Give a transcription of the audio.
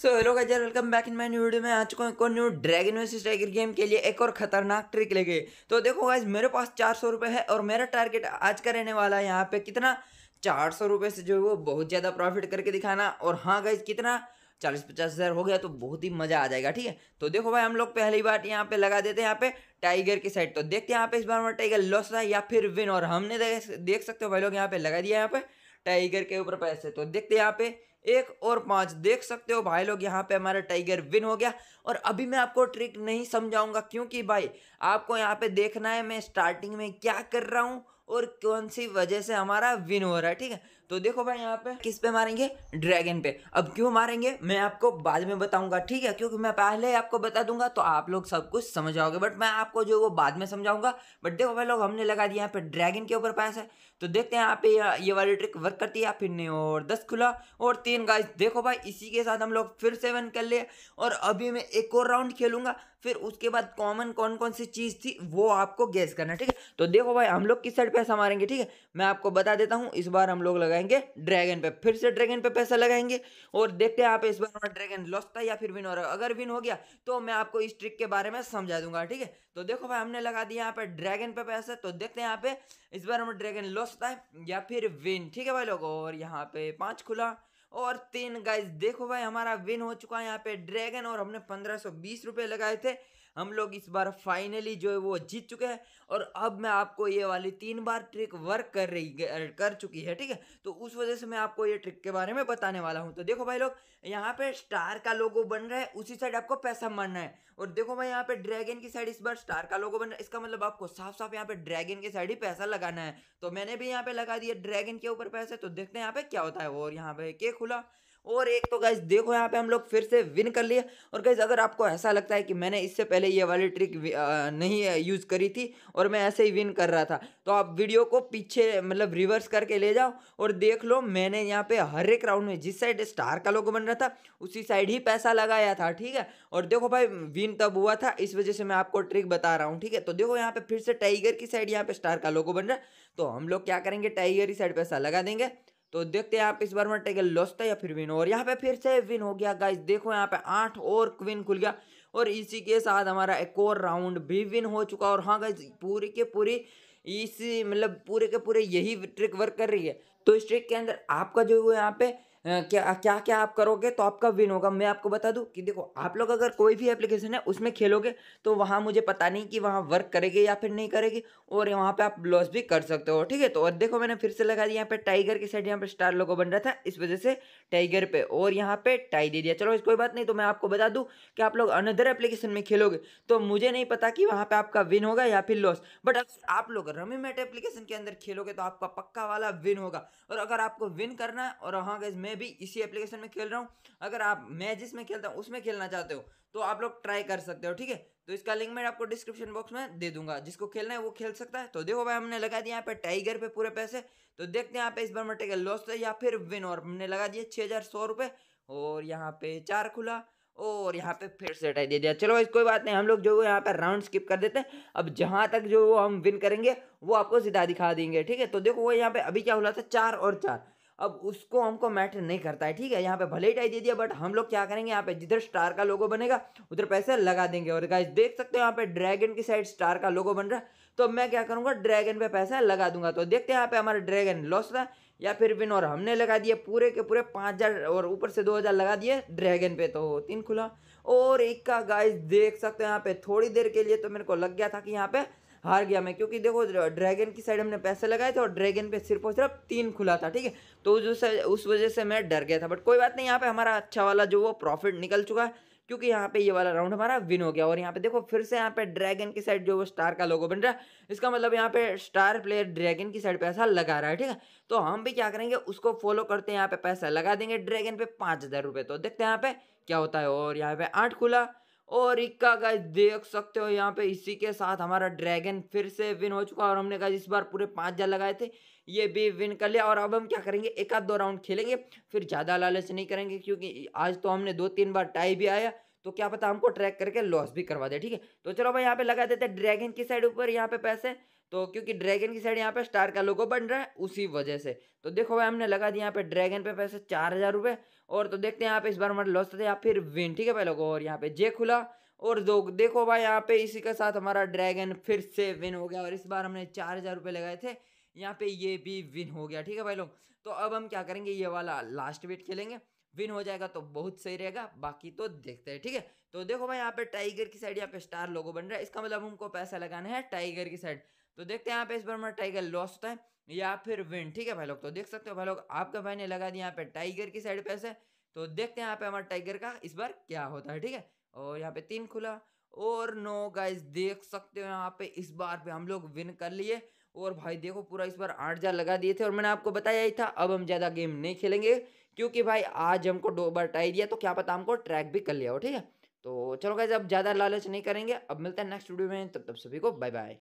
so hello guys welcome back in my new video में आ चुका हूँ एक और new dragon versus tiger game के लिए एक और खतरनाक ट्रिक लेके तो देखो गाइज मेरे पास चार सौ रुपये है और मेरा टारगेट आज का रहने वाला है यहाँ पे कितना चार सौ रुपये से जो है वो बहुत ज़्यादा प्रॉफिट करके दिखाना और हाँ गाइज कितना चालीस पचास हज़ार हो गया तो बहुत ही मज़ा आ जाएगा ठीक है तो देखो भाई हम लोग पहली बार यहाँ पे लगा देते हैं यहाँ पे टाइगर की साइड तो देखते हैं यहाँ पे इस बार हमारा टाइगर लॉस रहा है या फिर विन और हमने देख सकते हो भाई लोग यहाँ पे लगा दिया यहाँ पे टाइगर के ऊपर पैसे तो देखते हैं यहाँ पे एक और पाँच देख सकते हो भाई लोग यहाँ पे हमारा टाइगर विन हो गया और अभी मैं आपको ट्रिक नहीं समझाऊंगा क्योंकि भाई आपको यहाँ पे देखना है मैं स्टार्टिंग में क्या कर रहा हूँ और कौन सी वजह से हमारा विन हो रहा है ठीक है तो देखो भाई यहाँ पे किस पे मारेंगे ड्रैगन पे अब क्यों मारेंगे मैं आपको बाद में बताऊंगा ठीक है क्योंकि मैं पहले आपको बता दूंगा तो आप लोग सब कुछ समझ जाओगे बट मैं आपको जो वो बाद में समझाऊंगा बट देखो भाई लोग हमने लगा दिया यहाँ पे ड्रैगन के ऊपर पैसा तो देखते हैं यहाँ पे ये वाली ट्रिक वर्क करती है फिर नहीं और दस खुला और तीन गाइस देखो भाई इसी के साथ हम लोग फिर सेवन कर लिए और अभी मैं एक और राउंड खेलूंगा फिर उसके बाद कॉमन कौन कौन सी चीज़ थी वो आपको गैस करना ठीक है तो देखो भाई हम लोग किस साइड पैसा मारेंगे ठीक है मैं आपको बता देता हूँ इस बार हम लोग लगा लगाएंगे ड्रैगन पे फिर से ड्रैगन पे पैसा लगाएंगे और देखते हैं आप इस बार हमारा ड्रैगन लॉस था या फिर विन हो रहा है अगर विन हो गया तो मैं आपको इस ट्रिक के बारे में समझा दूंगा ठीक है तो देखो भाई हमने लगा दिया यहाँ पे ड्रैगन पे पैसा तो देखते हैं यहाँ पे इस बार हमारा ड्रैगन लॉस था या फिर विन ठीक है भाई लोग और यहाँ पे पाँच खुला और तीन गाइज देखो भाई हमारा विन हो चुका है यहाँ पे ड्रैगन और हमने पंद्रह सौ बीस रुपये लगाए थे हम लोग इस बार फाइनली जो है वो जीत चुके हैं और अब मैं आपको ये वाली तीन बार ट्रिक वर्क कर रही कर चुकी है ठीक है तो उस वजह से मैं आपको ये ट्रिक के बारे में बताने वाला हूँ तो देखो भाई लोग यहाँ पे स्टार का लोगो बन रहा है उसी साइड आपको पैसा मारना है और देखो भाई यहाँ पे ड्रैगन की साइड इस बार स्टार का लोगो बन रहा है इसका मतलब आपको साफ साफ यहाँ पे ड्रैगन की साइड ही पैसा लगाना है तो मैंने भी यहाँ पे लगा दिया ड्रैगन के ऊपर पैसे तो देखते हैं यहाँ पे क्या होता है और यहाँ पे के खुला और एक तो गैस देखो यहाँ पे हम लोग फिर से विन कर लिए और गैस अगर आपको ऐसा लगता है कि मैंने इससे पहले ये वाली ट्रिक नहीं यूज़ करी थी और मैं ऐसे ही विन कर रहा था तो आप वीडियो को पीछे मतलब रिवर्स करके ले जाओ और देख लो मैंने यहाँ पे हर एक राउंड में जिस साइड स्टार का लोगो बन रहा था उसी साइड ही पैसा लगाया था ठीक है और देखो भाई विन तब हुआ था इस वजह से मैं आपको ट्रिक बता रहा हूँ ठीक है तो देखो यहाँ पे फिर से टाइगर की साइड यहाँ पे स्टार का लोगो बन रहा है तो हम लोग क्या करेंगे टाइगर की साइड पैसा लगा देंगे तो देखते हैं आप इस बार में टेकल लॉसता या फिर विन और यहाँ पे फिर से विन हो गया गाइस देखो यहाँ पे आठ और क्विन खुल गया और इसी के साथ हमारा एक और राउंड भी विन हो चुका और हाँ गाइज पूरी के पूरी इसी मतलब पूरे के पूरे यही ट्रिक वर्क कर रही है तो इस ट्रिक के अंदर आपका जो यहाँ पे क्या क्या क्या आप करोगे तो आपका विन होगा मैं आपको बता दूं कि देखो आप लोग अगर कोई भी एप्लीकेशन है उसमें खेलोगे तो वहाँ मुझे पता नहीं कि वहाँ वर्क करेगी या फिर नहीं करेगी और वहाँ पे आप लॉस भी कर सकते हो ठीक है तो और देखो मैंने फिर से लगा दिया यहाँ पे टाइगर के साइड यहाँ पर स्टार लोगो बन रहा था इस वजह से टाइगर पे और यहाँ पे टाई दे दिया चलो कोई बात नहीं तो मैं आपको बता दूँ कि आप लोग अनदर एप्लीकेशन में खेलोगे तो मुझे नहीं पता कि वहाँ पर आपका विन होगा या फिर लॉस बट अगर आप लोग रमी मेट एप्लीकेशन के अंदर खेलोगे तो आपका पक्का वाला विन होगा और अगर आपको विन करना है और हाँ मैं मैं भी इसी एप्लीकेशन में खेल रहा हूँ अगर आप मैं जिसमें खेलता हूँ उसमें खेलना चाहते हो तो आप लोग ट्राई कर सकते हो ठीक है तो इसका लिंक मैं आपको डिस्क्रिप्शन बॉक्स में दे दूंगा जिसको खेलना है वो खेल सकता है तो देखो भाई हमने लगा दिया यहाँ पे टाइगर पे पूरे पैसे तो देखते हैं यहाँ पे इस बार मटेगा लॉस या फिर विन और हमने लगा दिया छः हज़ार सौ रुपये और यहाँ पे चार खुला और यहाँ पे फिर से हटाई दे दिया चलो भाई कोई बात नहीं हम लोग जो यहाँ पे राउंड स्किप कर देते हैं अब जहाँ तक जो हम विन करेंगे वो आपको सीधा दिखा देंगे ठीक है तो देखो वो यहाँ पे अभी क्या हुआ था चार और चार अब उसको हमको मैटर नहीं करता है ठीक है यहाँ पे भले ही टाई दे दिया बट हम लोग क्या करेंगे यहाँ पे जिधर स्टार का लोगो बनेगा उधर पैसे लगा देंगे और गाइस देख सकते हो यहाँ पे ड्रैगन की साइड स्टार का लोगो बन रहा है तो मैं क्या करूँगा ड्रैगन पे पैसा लगा दूंगा तो देखते हैं यहाँ पे हमारा ड्रैगन लॉस रहा है या फिर विन और हमने लगा दिए पूरे के पूरे पाँच हज़ार और ऊपर से दो हज़ार लगा दिए ड्रैगन पे तो तीन खुला और एक का गाइस देख सकते हो यहाँ पे थोड़ी देर के लिए तो मेरे को लग गया था कि यहाँ पे हार गया मैं क्योंकि देखो ड्रैगन की साइड हमने पैसे लगाए थे और ड्रैगन पे सिर्फ और सिर्फ तीन खुला था ठीक है तो उस उस वजह से मैं डर गया था बट कोई बात नहीं यहाँ पे हमारा अच्छा वाला जो वो प्रॉफिट निकल चुका है क्योंकि यहाँ पे ये वाला राउंड हमारा विन हो गया और यहाँ पे देखो फिर से यहाँ पे ड्रैगन की साइड जो वो स्टार का लोगो बन रहा है इसका मतलब यहाँ पे स्टार प्लेयर ड्रैगन की साइड पैसा लगा रहा है ठीक है तो हम भी क्या करेंगे उसको फॉलो करते हैं यहाँ पे पैसा लगा देंगे ड्रैगन पे पाँच हज़ार रुपये तो देखते हैं यहाँ पे क्या होता है और यहाँ पे आठ खुला और इक्का गाइस देख सकते हो यहाँ पे इसी के साथ हमारा ड्रैगन फिर से विन हो चुका और हमने कहा इस बार पूरे पाँच हज़ार लगाए थे ये भी विन कर लिया और अब हम क्या करेंगे एक आध दो राउंड खेलेंगे फिर ज़्यादा लालच नहीं करेंगे क्योंकि आज तो हमने दो तीन बार टाई भी आया तो क्या पता हमको ट्रैक करके लॉस भी करवा दे ठीक है तो चलो भाई यहाँ पे लगा देते ड्रैगन की साइड ऊपर यहाँ पे पैसे तो क्योंकि ड्रैगन की साइड यहाँ पे स्टार का लोगो बन रहा है उसी वजह से तो देखो भाई हमने लगा दिया यहाँ पे ड्रैगन पे पैसे चार हज़ार रुपए और तो देखते हैं यहाँ पे इस बार हमारे लॉस था या फिर विन ठीक है भाई लोगों और यहाँ पे जे खुला और दो देखो भाई यहाँ पे इसी के साथ हमारा ड्रैगन फिर से विन हो गया और इस बार हमने चार हज़ार रुपये लगाए थे यहाँ पे ये भी विन हो गया ठीक है भाई लोग तो अब हम क्या करेंगे ये वाला लास्ट वेट खेलेंगे विन हो जाएगा तो बहुत सही रहेगा बाकी तो देखते हैं ठीक है तो देखो भाई यहाँ पे टाइगर की साइड यहाँ पे स्टार लोगो बन रहा है इसका मतलब हमको पैसा लगाना है टाइगर की साइड तो देखते हैं यहाँ पे इस बार हमारा टाइगर लॉस होता है या फिर विन ठीक है भाई लोग तो देख सकते हो भाई लोग आपका भाई ने लगा दिया यहाँ पे टाइगर की साइड पे ऐसे तो देखते हैं यहाँ पे हमारा टाइगर का इस बार क्या होता है ठीक है और यहाँ पे तीन खुला और नो गाइस देख सकते हो यहाँ पे इस बार पे हम लोग विन कर लिए और भाई देखो पूरा इस बार आठ हजार लगा दिए थे और मैंने आपको बताया ही था अब हम ज़्यादा गेम नहीं खेलेंगे क्योंकि भाई आज हमको दो बार टाई दिया तो क्या पता हमको ट्रैक भी कर लिया हो ठीक है तो चलो गाइज अब ज़्यादा लालच नहीं करेंगे अब मिलता है नेक्स्ट वीडियो में तब तब सभी को बाय बाय